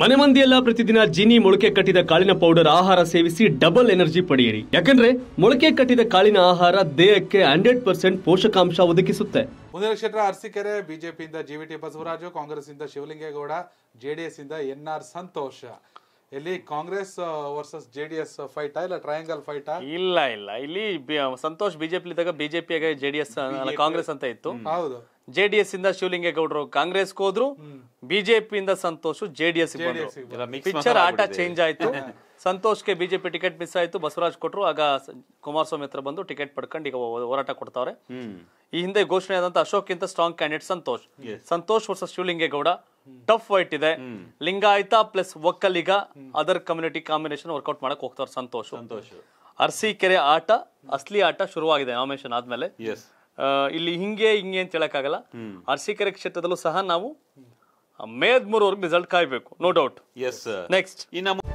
ಮನೆ ಮಂದಿಯೆಲ್ಲ ಪ್ರತಿದಿನ ಜೀನಿ ಮೊಳಕೆ ಕಟ್ಟಿದ ಕಾಳಿನ ಪೌಡರ್ ಆಹಾರ ಸೇವಿಸಿ ಡಬಲ್ ಎನರ್ಜಿ ಪಡೆಯಿರಿ ಯಾಕಂದ್ರೆ ಮೊಳಕೆ ಕಟ್ಟಿದ ಕಾಳಿನ ಆಹಾರ ದೇಹಕ್ಕೆ ಹಂಡ್ರೆಡ್ ಪರ್ಸೆಂಟ್ ಪೋಷಕಾಂಶ ಒದಗಿಸುತ್ತೆ ಮುಂದಿನ ಕ್ಷೇತ್ರ ಅರಸೀಕೆರೆ ಬಿಜೆಪಿಯಿಂದ ಜಿವಿಟಿ ಬಸವರಾಜು ಕಾಂಗ್ರೆಸ್ ಇಂದ ಶಿವಲಿಂಗೇಗೌಡ ಜೆಡಿಎಸ್ ಇಂದ ಎನ್ ಆರ್ ಸಂತೋಷ ಇಲ್ಲಿ ಕಾಂಗ್ರೆಸ್ ವರ್ಸಸ್ ಜೆಡಿಎಸ್ ಫೈಟ್ ಇಲ್ಲ ಟ್ರಯಾಂಗಲ್ ಫೈಟ್ ಇಲ್ಲ ಇಲ್ಲ ಇಲ್ಲಿ ಸಂತೋಷ್ ಬಿಜೆಪಿ ಇದ್ದಾಗ ಬಿಜೆಪಿ ಜೆಡಿಎಸ್ ಕಾಂಗ್ರೆಸ್ ಅಂತ ಇತ್ತು ಹೌದು ಜೆ ಡಿ ಎಸ್ ಇಂದ ಶಿವಲಿಂಗೇಗೌಡರು ಕಾಂಗ್ರೆಸ್ ಹೋದ್ರು ಬಿಜೆಪಿಯಿಂದ Santhosh J D S picture ಆಟ ಚೇಂಜ್ ಆಯ್ತು ಗೆ ಬಿಜೆಪಿ ಟಿಕೆಟ್ ಮಿಸ್ ಆಯ್ತು ಬಸವರಾಜ್ ಕೊಟ್ರು ಆಗ ಕುಮಾರಸ್ವಾಮಿ ಹತ್ರ ಬಂದು ಟಿಕೆಟ್ ಪಡ್ಕೊಂಡು ಈಗ ಹೋರಾಟ ಕೊಡ್ತಾವ್ರೆ ಈ ಹಿಂದೆ ಘೋಷಣೆ ಆದಂತ ಅಶೋಕ್ ಇಂತ strong candidate Santhosh Santhosh versus Shivalingegowda tough fight ಇದೆ Lingayat plus Vokkaliga other community combination work out ಮಾಡಕ್ ಹೋಗ್ತಾರ ಸಂತೋಷ್ ಅರ್ಸಿ ಕೆರೆ ಆಟ ಅಸ್ಲಿ ಆಟ ಶುರುವಾಗಿದೆ ನಾಮಿನೇಷನ್ ಆದ್ಮೇಲೆ ಇಲ್ಲಿ ಹಿಂಗೆ ಹಿಂಗೆ ಅಂತ ಹೇಳಕ್ಕಾಗಲ್ಲ ಅರ್ಸಿಕೆರೆ ಕ್ಷೇತ್ರದಲ್ಲೂ ಸಹ ನಾವು ಮೇ ಹದಿಮೂರವರೆಗೂ ರಿಸಲ್ಟ್ ಕಾಯ್ಬೇಕು ನೋ ಡೌಟ್ ಎಸ್ ನೆಕ್ಸ್ಟ್ ಇನ್ನು